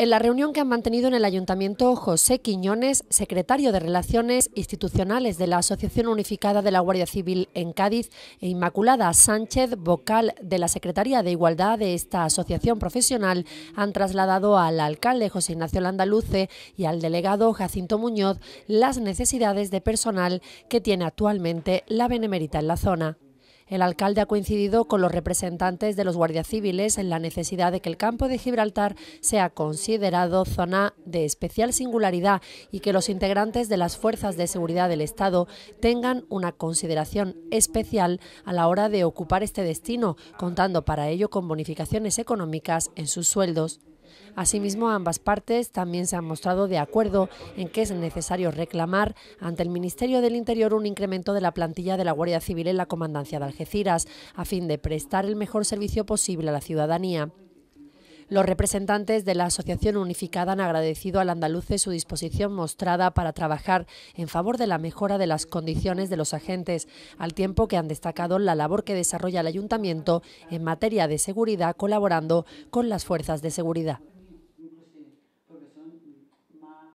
En la reunión que han mantenido en el Ayuntamiento, José Quiñones, secretario de Relaciones Institucionales de la Asociación Unificada de la Guardia Civil en Cádiz, e Inmaculada Sánchez, vocal de la Secretaría de Igualdad de esta asociación profesional, han trasladado al alcalde José Ignacio Landaluce y al delegado Jacinto Muñoz las necesidades de personal que tiene actualmente la Benemérita en la zona. El alcalde ha coincidido con los representantes de los guardias civiles en la necesidad de que el campo de Gibraltar sea considerado zona de especial singularidad y que los integrantes de las fuerzas de seguridad del Estado tengan una consideración especial a la hora de ocupar este destino, contando para ello con bonificaciones económicas en sus sueldos. Asimismo, ambas partes también se han mostrado de acuerdo en que es necesario reclamar ante el Ministerio del Interior un incremento de la plantilla de la Guardia Civil en la Comandancia de Algeciras, a fin de prestar el mejor servicio posible a la ciudadanía. Los representantes de la Asociación Unificada han agradecido al andaluce su disposición mostrada para trabajar en favor de la mejora de las condiciones de los agentes, al tiempo que han destacado la labor que desarrolla el Ayuntamiento en materia de seguridad colaborando con las fuerzas de seguridad.